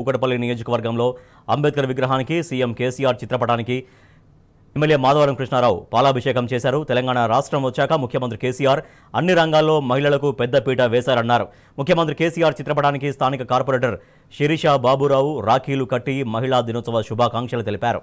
కూకటపల్లి నియోజకవర్గంలో అంబేద్కర్ విగ్రహానికి సీఎం కేసీఆర్ చిత్రపటానికి ఎమ్మెల్యే మాధవరం కృష్ణారావు పాలాభిషేకం చేశారు తెలంగాణ రాష్ట్రం వచ్చాక ముఖ్యమంత్రి కేసీఆర్ అన్ని రంగాల్లో మహిళలకు పెద్దపీట వేశారన్నారు ముఖ్యమంత్రి కేసీఆర్ చిత్రపటానికి స్థానిక కార్పొరేటర్ శిరీష బాబురావు రాఖీలు కట్టి మహిళా దినోత్సవ శుభాకాంక్షలు తెలిపారు